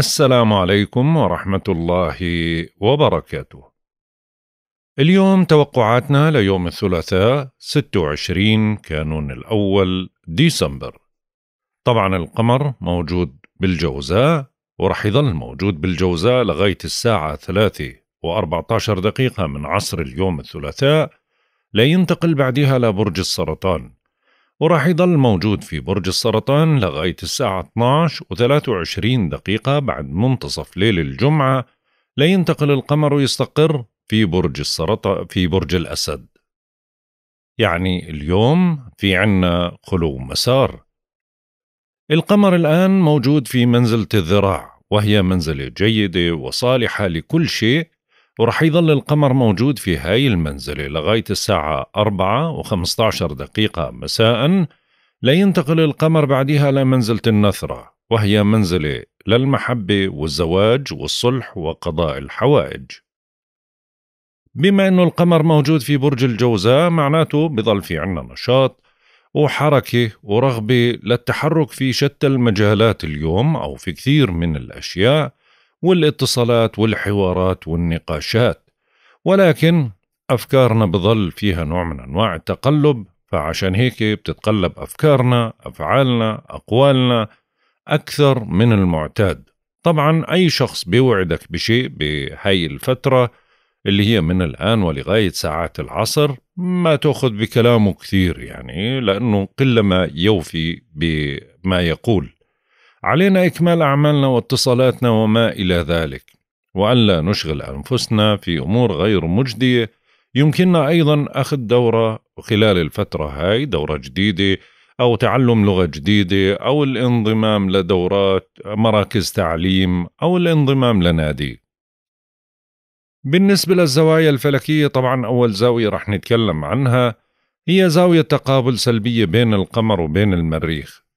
السلام عليكم ورحمة الله وبركاته. اليوم توقعاتنا ليوم الثلاثاء 26 كانون الأول ديسمبر. طبعا القمر موجود بالجوزاء ورح يظل موجود بالجوزاء لغاية الساعة 3 و14 دقيقة من عصر اليوم الثلاثاء لينتقل بعدها لبرج السرطان وراح يضل موجود في برج السرطان لغاية الساعة 12 و23 دقيقة بعد منتصف ليل الجمعة لينتقل القمر ويستقر في برج السرطان في برج الأسد يعني اليوم في عنا خلو مسار القمر الآن موجود في منزلة الذراع وهي منزلة جيدة وصالحة لكل شيء ورح يظل القمر موجود في هاي المنزلة لغاية الساعة 4 و15 دقيقة مساء لينتقل القمر بعدها لمنزلة النثرة وهي منزلة للمحبة والزواج والصلح وقضاء الحوائج بما أنه القمر موجود في برج الجوزاء معناته بضل في عنا نشاط وحركة ورغبة للتحرك في شتى المجالات اليوم أو في كثير من الأشياء والاتصالات والحوارات والنقاشات ولكن أفكارنا بظل فيها نوع من أنواع التقلب فعشان هيك بتتقلب أفكارنا أفعالنا أقوالنا أكثر من المعتاد طبعا أي شخص بيوعدك بشيء بهاي الفترة اللي هي من الآن ولغاية ساعات العصر ما تأخذ بكلامه كثير يعني لأنه قلما يوفي بما يقول علينا إكمال أعمالنا واتصالاتنا وما إلى ذلك وألا نشغل أنفسنا في أمور غير مجدية يمكننا أيضا أخذ دورة خلال الفترة هاي دورة جديدة أو تعلم لغة جديدة أو الانضمام لدورات مراكز تعليم أو الانضمام لنادي بالنسبة للزوايا الفلكية طبعا أول زاوية رح نتكلم عنها هي زاوية تقابل سلبية بين القمر وبين المريخ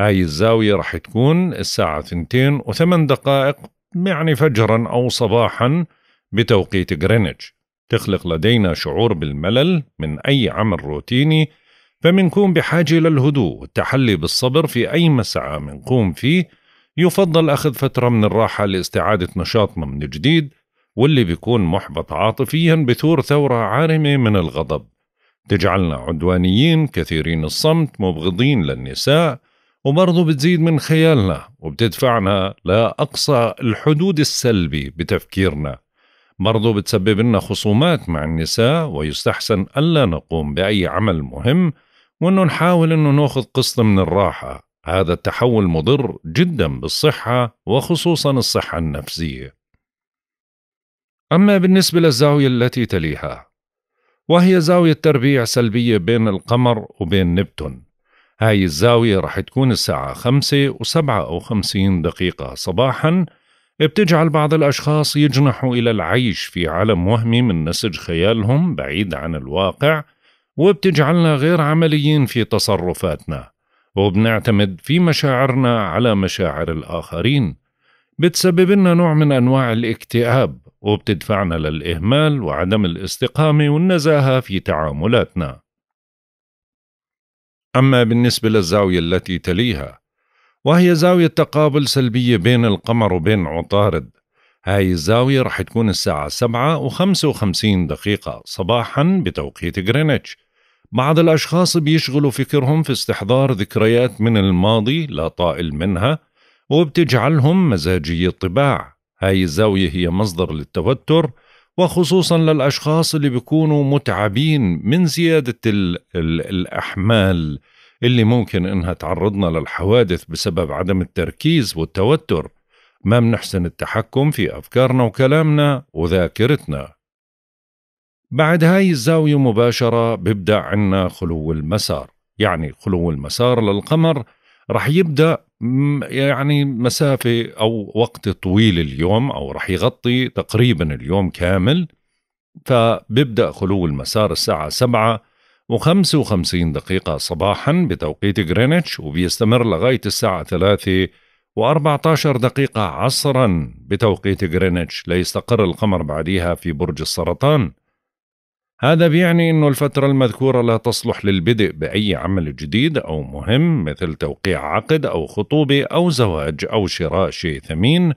هاي الزاوية راح تكون الساعة ثنتين وثمان دقائق يعني فجرا أو صباحا بتوقيت غرينتش تخلق لدينا شعور بالملل من أي عمل روتيني فمنكون بحاجة للهدوء والتحلي بالصبر في أي مسعى منقوم فيه يفضل أخذ فترة من الراحة لاستعادة نشاطنا من جديد واللي بيكون محبط عاطفيا بثور ثورة عارمة من الغضب تجعلنا عدوانيين كثيرين الصمت مبغضين للنساء وبرضه بتزيد من خيالنا وبتدفعنا لأقصى الحدود السلبي بتفكيرنا برضه بتسبب لنا خصومات مع النساء ويستحسن ألا نقوم بأي عمل مهم وأنه نحاول أنه ناخذ قسط من الراحة هذا التحول مضر جدا بالصحة وخصوصا الصحة النفسية أما بالنسبة للزاوية التي تليها وهي زاوية تربيع سلبية بين القمر وبين نبتون هاي الزاوية رح تكون الساعة 5 و57 دقيقة صباحاً بتجعل بعض الأشخاص يجنحوا إلى العيش في عالم وهمي من نسج خيالهم بعيد عن الواقع وبتجعلنا غير عمليين في تصرفاتنا وبنعتمد في مشاعرنا على مشاعر الآخرين بتسبب لنا نوع من أنواع الاكتئاب وبتدفعنا للإهمال وعدم الاستقامة والنزاهة في تعاملاتنا أما بالنسبة للزاوية التي تليها وهي زاوية تقابل سلبية بين القمر وبين عطارد هاي الزاوية رح تكون الساعة سبعة وخمسة وخمسين دقيقة صباحا بتوقيت غرينتش بعض الأشخاص بيشغلوا فكرهم في استحضار ذكريات من الماضي لا طائل منها وبتجعلهم مزاجي الطباع هاي الزاوية هي مصدر للتوتر وخصوصا للاشخاص اللي بيكونوا متعبين من زياده الـ الـ الاحمال اللي ممكن انها تعرضنا للحوادث بسبب عدم التركيز والتوتر ما بنحسن التحكم في افكارنا وكلامنا وذاكرتنا بعد هاي الزاويه مباشره بيبدا عنا خلو المسار يعني خلو المسار للقمر رح يبدا يعني مسافه او وقت طويل اليوم او رح يغطي تقريبا اليوم كامل فبيبدا خلو المسار الساعه 7 و55 دقيقة صباحا بتوقيت غرينتش وبيستمر لغاية الساعة 3 و14 دقيقة عصرا بتوقيت غرينتش ليستقر القمر بعديها في برج السرطان هذا بيعني أنه الفترة المذكورة لا تصلح للبدء بأي عمل جديد أو مهم مثل توقيع عقد أو خطوبة أو زواج أو شراء شيء ثمين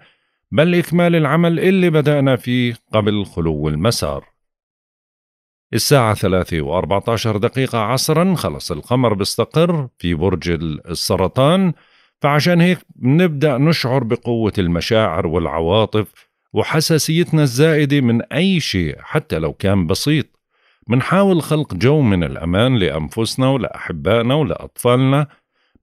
بل إكمال العمل اللي بدأنا فيه قبل خلو المسار الساعة ثلاثة وأربعة عشر دقيقة عصرا خلص القمر بيستقر في برج السرطان فعشان هيك بنبدأ نشعر بقوة المشاعر والعواطف وحساسيتنا الزائدة من أي شيء حتى لو كان بسيط منحاول خلق جو من الأمان لأنفسنا ولأحبائنا ولأطفالنا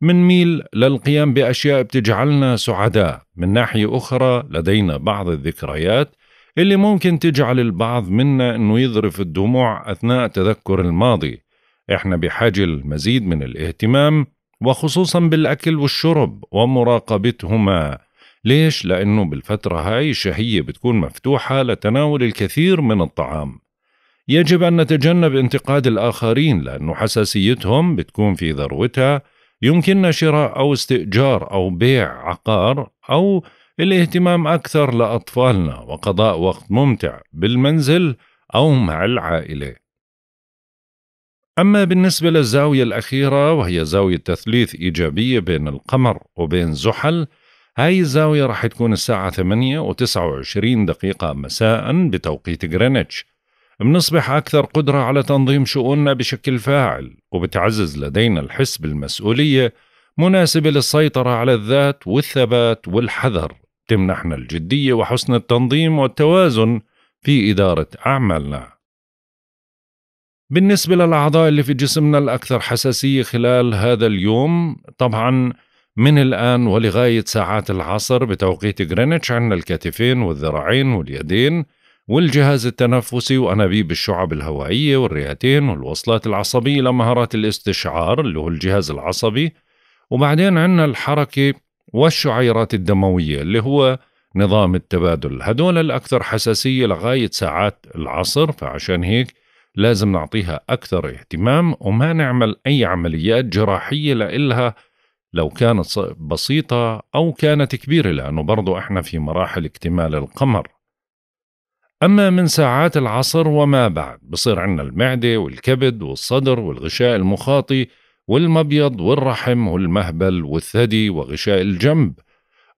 منميل للقيام بأشياء بتجعلنا سعداء من ناحية أخرى لدينا بعض الذكريات اللي ممكن تجعل البعض منا أنه يذرف الدموع أثناء تذكر الماضي إحنا بحاجة لمزيد من الاهتمام وخصوصا بالأكل والشرب ومراقبتهما ليش؟ لأنه بالفترة هاي الشهية بتكون مفتوحة لتناول الكثير من الطعام يجب أن نتجنب انتقاد الآخرين لأن حساسيتهم بتكون في ذروتها يمكننا شراء أو استئجار أو بيع عقار أو الاهتمام أكثر لأطفالنا وقضاء وقت ممتع بالمنزل أو مع العائلة. أما بالنسبة للزاوية الأخيرة وهي زاوية تثليث إيجابية بين القمر وبين زحل هاي الزاوية راح تكون الساعة 8 و29 دقيقة مساء بتوقيت غرينتش بنصبح أكثر قدرة على تنظيم شؤوننا بشكل فاعل وبتعزز لدينا الحس بالمسؤولية مناسبة للسيطرة على الذات والثبات والحذر تمنحنا الجدية وحسن التنظيم والتوازن في إدارة أعمالنا بالنسبة للأعضاء اللي في جسمنا الأكثر حساسية خلال هذا اليوم طبعا من الآن ولغاية ساعات العصر بتوقيت غرينتش عندنا الكتفين والذراعين واليدين والجهاز التنفسي وأنابيب الشعب الهوائية والرئتين والوصلات العصبية لمهارات الاستشعار اللي هو الجهاز العصبي وبعدين عندنا الحركة والشعيرات الدموية اللي هو نظام التبادل هدول الأكثر حساسية لغاية ساعات العصر فعشان هيك لازم نعطيها أكثر اهتمام وما نعمل أي عمليات جراحية لإلها لو كانت بسيطة أو كانت كبيرة لأنه برضو إحنا في مراحل اكتمال القمر أما من ساعات العصر وما بعد بصير عندنا المعدة والكبد والصدر والغشاء المخاطي والمبيض والرحم والمهبل والثدي وغشاء الجنب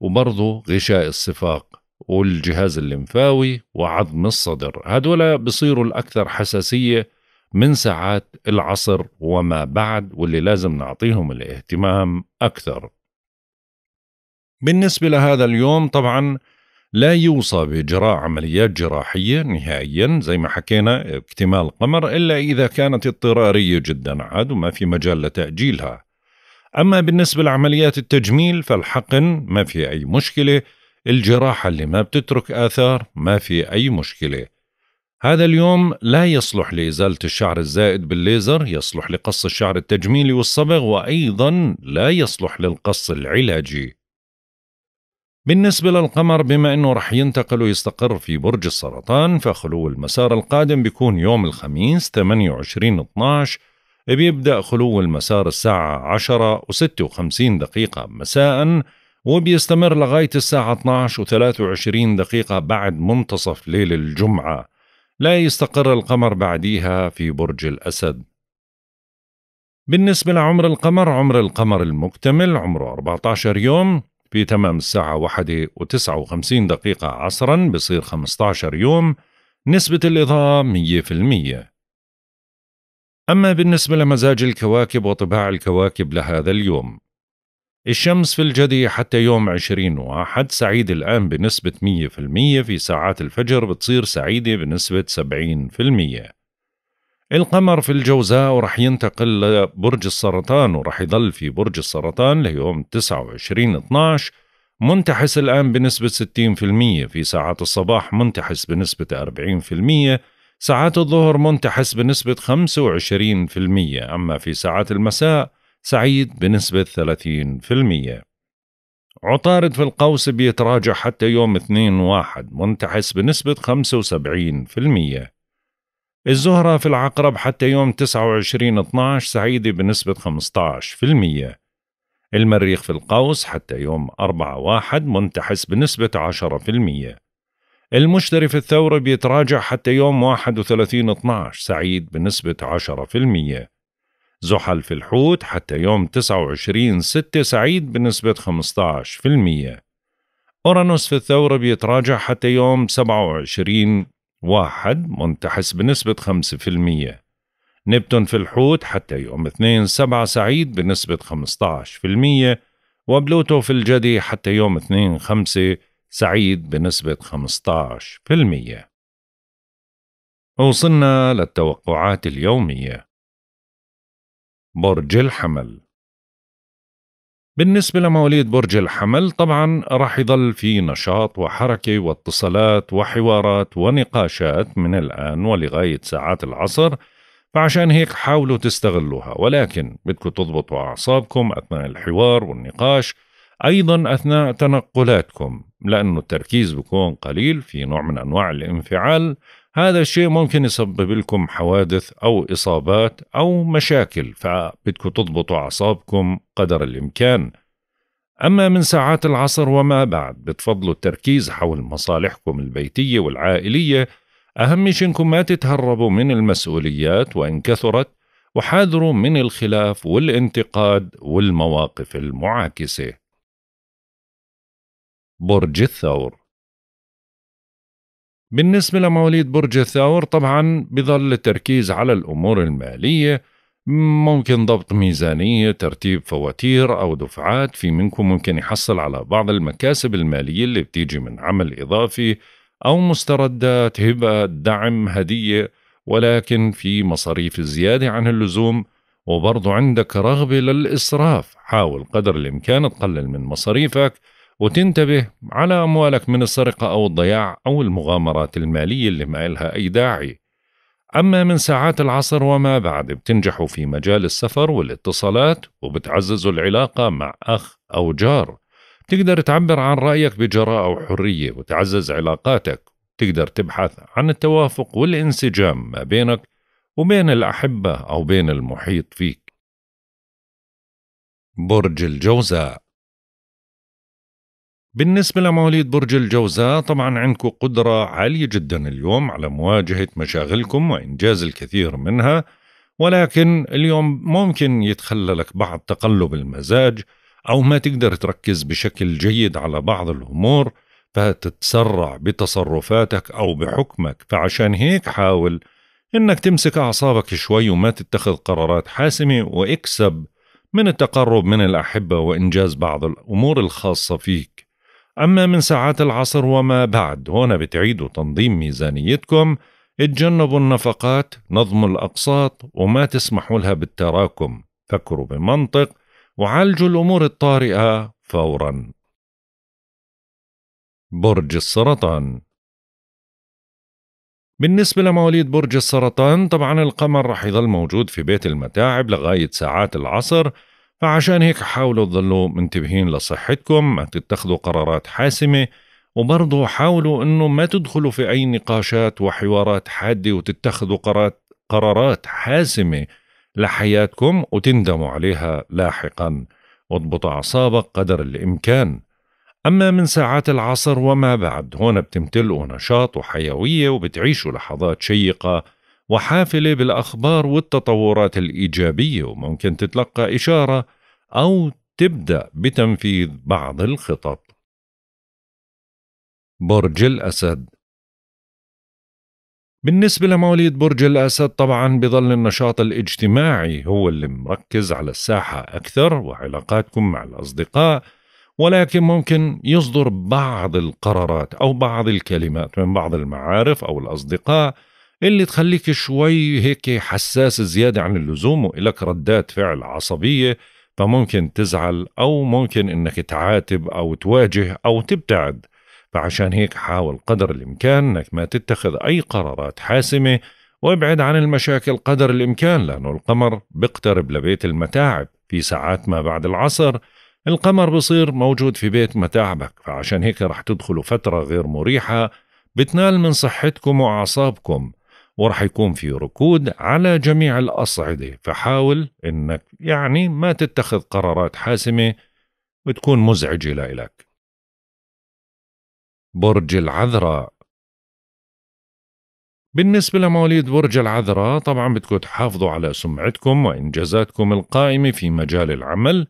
وبرضه غشاء الصفاق والجهاز الليمفاوي وعظم الصدر هدول بصيروا الأكثر حساسية من ساعات العصر وما بعد واللي لازم نعطيهم الاهتمام أكثر بالنسبة لهذا اليوم طبعا لا يوصى بإجراء عمليات جراحية نهائيا زي ما حكينا اكتمال قمر إلا إذا كانت اضطرارية جدا عاد وما في مجال لتأجيلها أما بالنسبة لعمليات التجميل فالحقن ما في أي مشكلة الجراحة اللي ما بتترك آثار ما في أي مشكلة هذا اليوم لا يصلح لإزالة الشعر الزائد بالليزر يصلح لقص الشعر التجميلي والصبغ وأيضا لا يصلح للقص العلاجي بالنسبة للقمر بما أنه رح ينتقل ويستقر في برج السرطان فخلو المسار القادم بيكون يوم الخميس 28 12 بيبدأ خلو المسار الساعة 10 و56 دقيقة مساء وبيستمر لغاية الساعة 12 و23 دقيقة بعد منتصف ليل الجمعة لا يستقر القمر بعديها في برج الأسد بالنسبة لعمر القمر عمر القمر المكتمل عمره 14 يوم في تمام الساعة واحدة وتسعة وخمسين دقيقة عصرا بصير 15 يوم نسبة الإضاءة مية في المية أما بالنسبة لمزاج الكواكب وطباع الكواكب لهذا اليوم الشمس في الجدي حتى يوم 20 واحد سعيد الآن بنسبة 100% في ساعات الفجر بتصير سعيدة بنسبة 70% القمر في الجوزاء ورح ينتقل لبرج السرطان ورح يضل في برج السرطان ليوم 29 12 منتحس الآن بنسبة 60% في ساعات الصباح منتحس بنسبة 40% ساعات الظهر منتحس بنسبة 25% أما في ساعات المساء سعيد بنسبة 30% عطارد في القوس بيتراجع حتى يوم 2 واحد منتحس بنسبة 75% الزهرة في العقرب حتى يوم 29/12 سعيدة بنسبة 15% المريخ في القوس حتى يوم 4/1 منتحس بنسبة 10% المشتري في الثورة بيتراجع حتى يوم 31/12 سعيد بنسبة 10% زحل في الحوت حتى يوم 29/6 سعيد بنسبة 15% أورانوس في الثورة بيتراجع حتى يوم 27 واحد منتحس بنسبة 5% نبتون في الحوت حتى يوم 2 سبعة سعيد بنسبة 15% وبلوتو في الجدي حتى يوم 2 5 سعيد بنسبة 15% وصلنا للتوقعات اليومية برج الحمل بالنسبة لمواليد برج الحمل طبعا رح يضل في نشاط وحركة واتصالات وحوارات ونقاشات من الآن ولغاية ساعات العصر فعشان هيك حاولوا تستغلوها ولكن بدكم تضبطوا أعصابكم أثناء الحوار والنقاش أيضا أثناء تنقلاتكم لأنه التركيز بكون قليل في نوع من أنواع الانفعال هذا الشيء ممكن يسبب لكم حوادث أو إصابات أو مشاكل فبدكم تضبطوا أعصابكم قدر الإمكان أما من ساعات العصر وما بعد بتفضلوا التركيز حول مصالحكم البيتية والعائلية أهم شيء إنكم ما تتهربوا من المسؤوليات وإن كثرت وحاذروا من الخلاف والانتقاد والمواقف المعاكسة برج الثور بالنسبة لمواليد برج الثور طبعا بظل التركيز على الأمور المالية ممكن ضبط ميزانية ترتيب فواتير أو دفعات في منكم ممكن يحصل على بعض المكاسب المالية اللي بتيجي من عمل إضافي أو مستردات هبة دعم هدية ولكن في مصاريف زيادة عن اللزوم وبرضو عندك رغبة للإسراف حاول قدر الإمكان تقلل من مصاريفك وتنتبه على أموالك من السرقة أو الضياع أو المغامرات المالية اللي ما إلها أي داعي أما من ساعات العصر وما بعد بتنجحوا في مجال السفر والاتصالات وبتعززوا العلاقة مع أخ أو جار تقدر تعبر عن رأيك بجراءة وحرية وتعزز علاقاتك تقدر تبحث عن التوافق والانسجام ما بينك وبين الأحبة أو بين المحيط فيك برج الجوزاء بالنسبة لمواليد برج الجوزاء طبعا عندكم قدرة عالية جدا اليوم على مواجهة مشاغلكم وإنجاز الكثير منها ولكن اليوم ممكن يتخلى لك بعض تقلب المزاج أو ما تقدر تركز بشكل جيد على بعض الأمور فتتسرع بتصرفاتك أو بحكمك فعشان هيك حاول إنك تمسك أعصابك شوي وما تتخذ قرارات حاسمة واكسب من التقرب من الأحبة وإنجاز بعض الأمور الخاصة فيك أما من ساعات العصر وما بعد هنا بتعيدوا تنظيم ميزانيتكم اتجنبوا النفقات نظموا الأقساط وما تسمحوا لها بالتراكم فكروا بمنطق وعالجوا الأمور الطارئة فورا برج السرطان بالنسبة لمواليد برج السرطان طبعا القمر رح يظل موجود في بيت المتاعب لغاية ساعات العصر فعشان هيك حاولوا تضلوا منتبهين لصحتكم ما تتخذوا قرارات حاسمة وبرضه حاولوا أنه ما تدخلوا في أي نقاشات وحوارات حادة وتتخذوا قرارات قرارات حاسمة لحياتكم وتندموا عليها لاحقا واضبطوا أعصابك قدر الإمكان أما من ساعات العصر وما بعد هون بتمتلئوا نشاط وحيوية وبتعيشوا لحظات شيقة وحافلة بالأخبار والتطورات الإيجابية وممكن تتلقى إشارة أو تبدأ بتنفيذ بعض الخطط. برج الأسد بالنسبة لمواليد برج الأسد طبعا بظل النشاط الاجتماعي هو اللي مركز على الساحة أكثر وعلاقاتكم مع الأصدقاء ولكن ممكن يصدر بعض القرارات أو بعض الكلمات من بعض المعارف أو الأصدقاء اللي تخليك شوي هيك حساس زيادة عن اللزوم وإلك ردات فعل عصبية فممكن تزعل أو ممكن إنك تعاتب أو تواجه أو تبتعد فعشان هيك حاول قدر الإمكان إنك ما تتخذ أي قرارات حاسمة وابعد عن المشاكل قدر الإمكان لأنه القمر بيقترب لبيت المتاعب في ساعات ما بعد العصر القمر بصير موجود في بيت متاعبك فعشان هيك رح تدخلوا فترة غير مريحة بتنال من صحتكم وأعصابكم وراح يكون في ركود على جميع الأصعدة فحاول أنك يعني ما تتخذ قرارات حاسمة وتكون مزعجة لإلك برج العذراء بالنسبة لمواليد برج العذراء طبعا بدكم تحافظوا على سمعتكم وإنجازاتكم القائمة في مجال العمل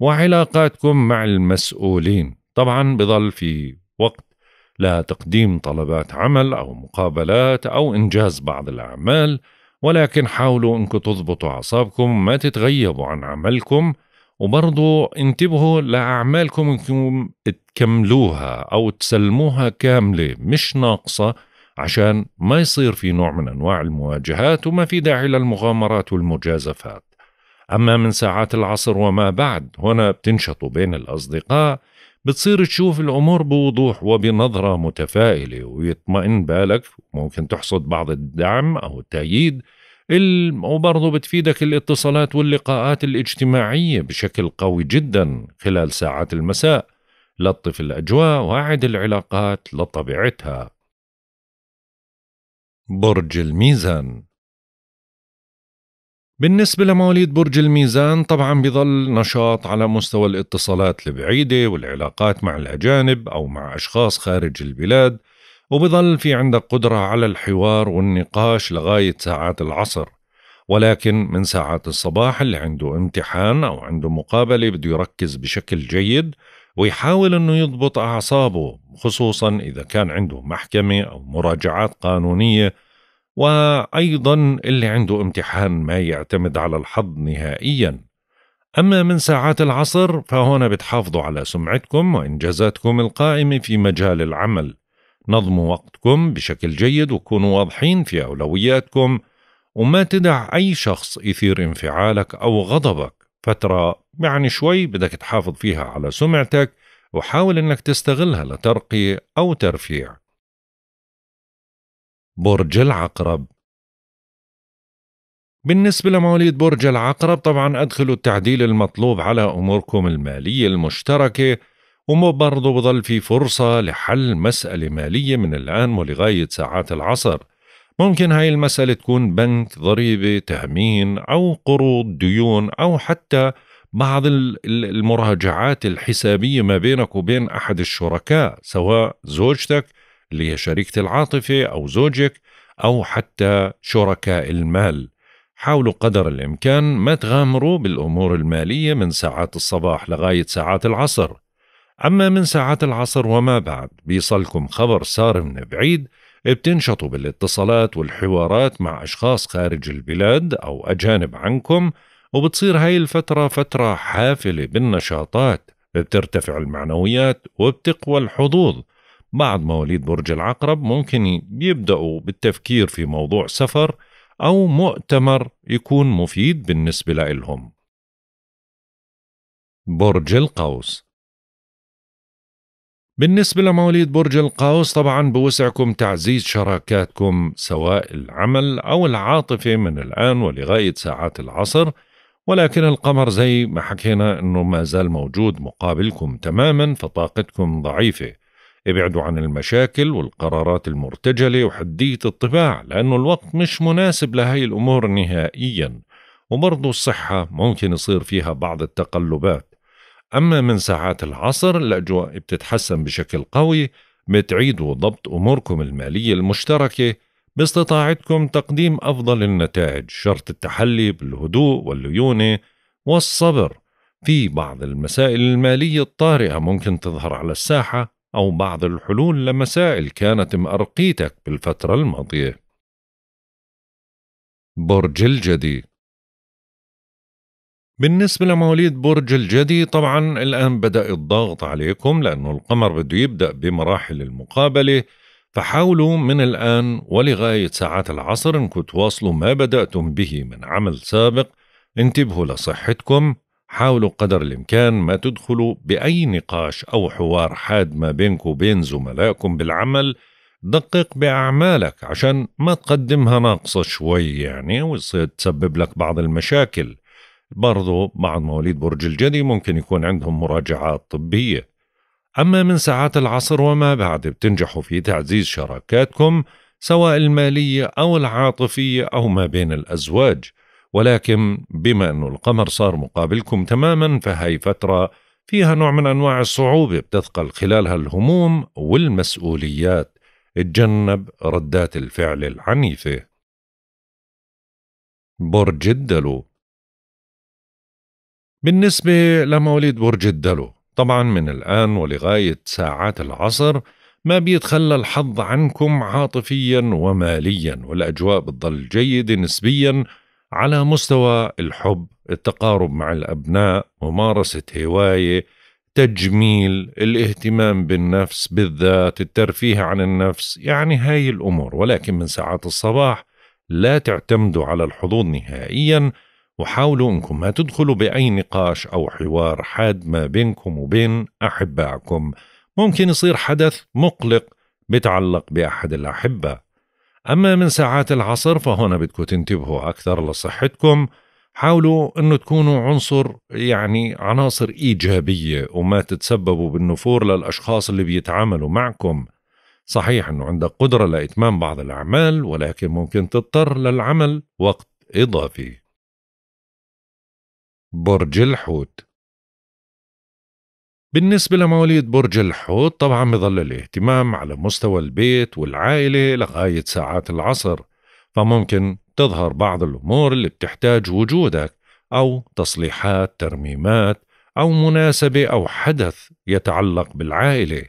وعلاقاتكم مع المسؤولين طبعا بضل في وقت لتقديم طلبات عمل أو مقابلات أو إنجاز بعض الأعمال ولكن حاولوا أنكم تضبطوا أعصابكم ما تتغيبوا عن عملكم وبرضو انتبهوا لأعمالكم انكم تكملوها أو تسلموها كاملة مش ناقصة عشان ما يصير في نوع من أنواع المواجهات وما في داعي للمغامرات والمجازفات أما من ساعات العصر وما بعد هنا بتنشطوا بين الأصدقاء بتصير تشوف الأمور بوضوح وبنظرة متفائلة ويطمئن بالك ممكن تحصد بعض الدعم أو التأييد وبرضه بتفيدك الاتصالات واللقاءات الاجتماعية بشكل قوي جدا خلال ساعات المساء لطف الأجواء وأعد العلاقات لطبيعتها برج الميزان بالنسبة لمواليد برج الميزان طبعا بظل نشاط على مستوى الاتصالات البعيدة والعلاقات مع الأجانب أو مع أشخاص خارج البلاد وبظل في عندك قدرة على الحوار والنقاش لغاية ساعات العصر ولكن من ساعات الصباح اللي عنده امتحان أو عنده مقابلة بده يركز بشكل جيد ويحاول أنه يضبط أعصابه خصوصا إذا كان عنده محكمة أو مراجعات قانونية وأيضا اللي عنده امتحان ما يعتمد على الحظ نهائيا أما من ساعات العصر فهنا بتحافظوا على سمعتكم وإنجازاتكم القائمة في مجال العمل نظموا وقتكم بشكل جيد وكونوا واضحين في أولوياتكم وما تدع أي شخص يثير انفعالك أو غضبك فترة يعني شوي بدك تحافظ فيها على سمعتك وحاول انك تستغلها لترقي او ترفيع برج العقرب بالنسبة لمواليد برج العقرب طبعا أدخلوا التعديل المطلوب على أموركم المالية المشتركة وبرضه بضل في فرصة لحل مسألة مالية من الآن ولغاية ساعات العصر ممكن هاي المسألة تكون بنك ضريبة تأمين أو قروض ديون أو حتى بعض المراجعات الحسابية ما بينك وبين أحد الشركاء سواء زوجتك اللي هي شريكة العاطفة أو زوجك أو حتى شركاء المال حاولوا قدر الإمكان ما تغامروا بالأمور المالية من ساعات الصباح لغاية ساعات العصر أما من ساعات العصر وما بعد بيصلكم خبر صار من بعيد بتنشطوا بالاتصالات والحوارات مع أشخاص خارج البلاد أو أجانب عنكم وبتصير هاي الفترة فترة حافلة بالنشاطات بترتفع المعنويات وبتقوى الحظوظ بعض مواليد برج العقرب ممكن يبدأوا بالتفكير في موضوع سفر أو مؤتمر يكون مفيد بالنسبة لهم برج القوس بالنسبة لمواليد برج القوس طبعا بوسعكم تعزيز شراكاتكم سواء العمل أو العاطفة من الآن ولغاية ساعات العصر ولكن القمر زي ما حكينا أنه ما زال موجود مقابلكم تماما فطاقتكم ضعيفة ابعدوا عن المشاكل والقرارات المرتجلة وحدية الطباع لأنه الوقت مش مناسب لهي الأمور نهائياً وبرضو الصحة ممكن يصير فيها بعض التقلبات أما من ساعات العصر الأجواء بتتحسن بشكل قوي بتعيدوا ضبط أموركم المالية المشتركة باستطاعتكم تقديم أفضل النتائج شرط التحلي بالهدوء والليونة والصبر في بعض المسائل المالية الطارئة ممكن تظهر على الساحة أو بعض الحلول لمسائل كانت مأرقيتك بالفترة الماضية برج الجدي بالنسبة لمواليد برج الجدي طبعا الآن بدأ الضغط عليكم لأنه القمر بده يبدأ بمراحل المقابلة فحاولوا من الآن ولغاية ساعات العصر أنكم تواصلوا ما بدأتم به من عمل سابق انتبهوا لصحتكم حاولوا قدر الإمكان ما تدخلوا بأي نقاش أو حوار حاد ما بينك وبين زملائكم بالعمل دقق بأعمالك عشان ما تقدمها ناقصة شوي يعني وتسبب تسبب لك بعض المشاكل برضو بعض مواليد برج الجدي ممكن يكون عندهم مراجعات طبية أما من ساعات العصر وما بعد بتنجحوا في تعزيز شراكاتكم سواء المالية أو العاطفية أو ما بين الأزواج ولكن بما أنه القمر صار مقابلكم تماما فهي فترة فيها نوع من أنواع الصعوبة بتثقل خلالها الهموم والمسؤوليات اتجنب ردات الفعل العنيفة برج الدلو بالنسبة لمواليد برج الدلو طبعا من الآن ولغاية ساعات العصر ما بيتخلى الحظ عنكم عاطفيا وماليا والأجواء بتضل جيدة نسبيا على مستوى الحب التقارب مع الأبناء ممارسة هواية تجميل الاهتمام بالنفس بالذات الترفيه عن النفس يعني هاي الأمور ولكن من ساعات الصباح لا تعتمدوا على الحظوظ نهائيا وحاولوا انكم ما تدخلوا باي نقاش او حوار حاد ما بينكم وبين احبائكم ممكن يصير حدث مقلق بتعلق باحد الاحبه أما من ساعات العصر فهنا بدكم تنتبهوا أكثر لصحتكم حاولوا أنه تكونوا عنصر يعني عناصر إيجابية وما تتسببوا بالنفور للأشخاص اللي بيتعاملوا معكم صحيح أنه عندك قدرة لإتمام بعض الأعمال ولكن ممكن تضطر للعمل وقت إضافي برج الحوت بالنسبة لمواليد برج الحوت طبعا بظل الاهتمام على مستوى البيت والعائلة لغاية ساعات العصر فممكن تظهر بعض الأمور اللي بتحتاج وجودك أو تصليحات ترميمات أو مناسبة أو حدث يتعلق بالعائلة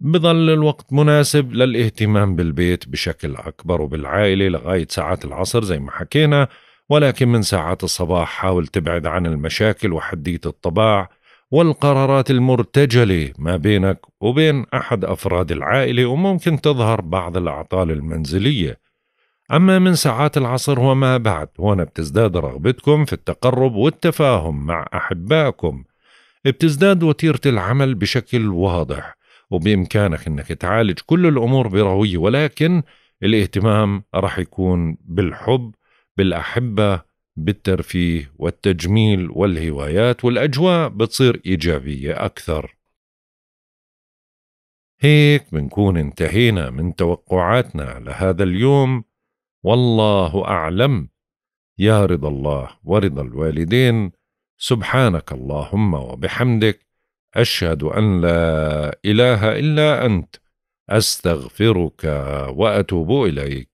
بظل الوقت مناسب للاهتمام بالبيت بشكل أكبر وبالعائلة لغاية ساعات العصر زي ما حكينا ولكن من ساعات الصباح حاول تبعد عن المشاكل وحدية الطباع والقرارات المرتجلة ما بينك وبين أحد أفراد العائلة وممكن تظهر بعض الأعطال المنزلية أما من ساعات العصر وما بعد هنا بتزداد رغبتكم في التقرب والتفاهم مع أحبائكم بتزداد وتيرة العمل بشكل واضح وبإمكانك أنك تعالج كل الأمور بروية ولكن الاهتمام رح يكون بالحب بالأحبة بالترفيه والتجميل والهوايات والأجواء بتصير إيجابية أكثر هيك بنكون انتهينا من توقعاتنا لهذا اليوم والله أعلم يا رضا الله ورضا الوالدين سبحانك اللهم وبحمدك أشهد أن لا إله إلا أنت أستغفرك وأتوب إليك